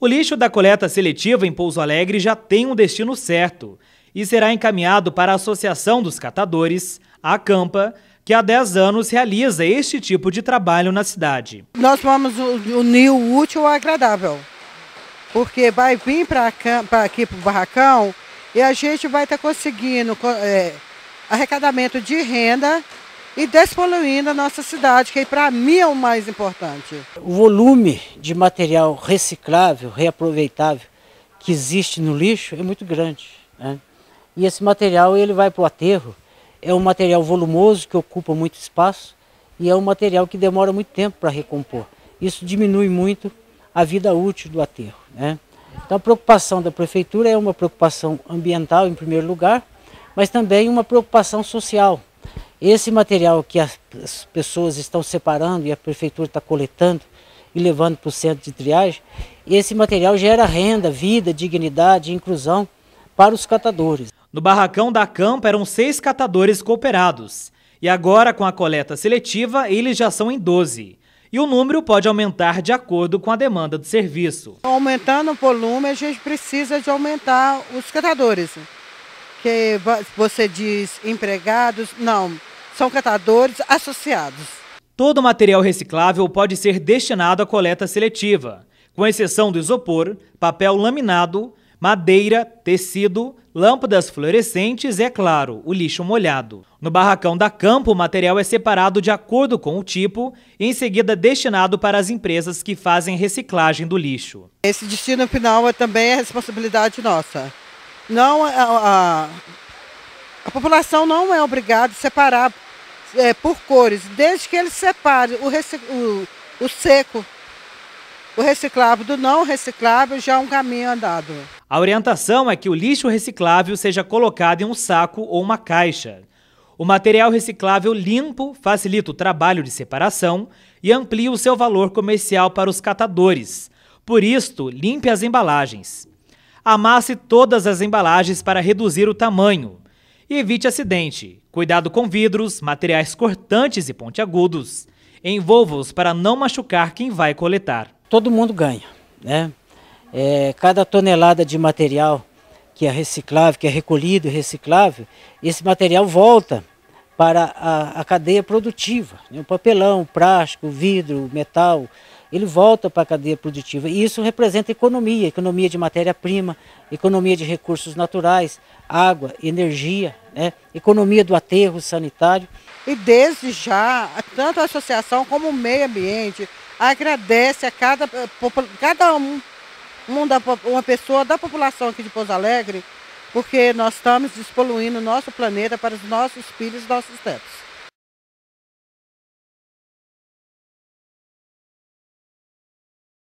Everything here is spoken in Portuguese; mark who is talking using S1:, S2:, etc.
S1: O lixo da coleta seletiva em Pouso Alegre já tem um destino certo e será encaminhado para a Associação dos Catadores, a Campa, que há 10 anos realiza este tipo de trabalho na cidade.
S2: Nós vamos unir o útil ao agradável, porque vai vir para aqui para o barracão e a gente vai estar tá conseguindo é, arrecadamento de renda e despoluindo a nossa cidade, que para mim é o mais importante.
S3: O volume de material reciclável, reaproveitável que existe no lixo é muito grande. Né? E esse material ele vai para o aterro. É um material volumoso que ocupa muito espaço e é um material que demora muito tempo para recompor. Isso diminui muito a vida útil do aterro. Né? Então a preocupação da prefeitura é uma preocupação ambiental em primeiro lugar, mas também uma preocupação social esse material que as pessoas estão separando e a prefeitura está coletando e levando para o centro de triagem, esse
S1: material gera renda, vida, dignidade, inclusão para os catadores. No barracão da Campa eram seis catadores cooperados. E agora, com a coleta seletiva, eles já são em 12. E o número pode aumentar de acordo com a demanda do serviço.
S2: Aumentando o volume, a gente precisa de aumentar os catadores. Que você diz empregados, não, são catadores associados.
S1: Todo material reciclável pode ser destinado à coleta seletiva, com exceção do isopor, papel laminado, madeira, tecido, lâmpadas fluorescentes e, é claro, o lixo molhado. No barracão da Campo, o material é separado de acordo com o tipo e em seguida destinado para as empresas que fazem reciclagem do lixo.
S2: Esse destino final é também é responsabilidade nossa. Não a, a, a população não é obrigada a separar é, por cores, desde que ele separe o, o, o seco, o reciclável do não reciclável, já é um caminho andado.
S1: A orientação é que o lixo reciclável seja colocado em um saco ou uma caixa. O material reciclável limpo facilita o trabalho de separação e amplia o seu valor comercial para os catadores. Por isto, limpe as embalagens. Amasse todas as embalagens para reduzir o tamanho. E evite acidente. Cuidado com vidros, materiais cortantes e pontiagudos. Envolva-os para não machucar quem vai coletar. Todo mundo ganha, né?
S3: É, cada tonelada de material que é reciclável, que é recolhido e reciclável, esse material volta para a, a cadeia produtiva. Né? O papelão, o plástico, o vidro, o metal, ele volta para a cadeia produtiva. E isso representa economia, economia de matéria-prima, economia de recursos naturais, água, energia, né? economia do aterro sanitário.
S2: E desde já, tanto a associação como o meio ambiente agradece a cada, eh, cada um, da, uma pessoa da população aqui de Pouso Alegre, porque nós estamos despoluindo
S1: o nosso planeta para os nossos filhos e nossos netos.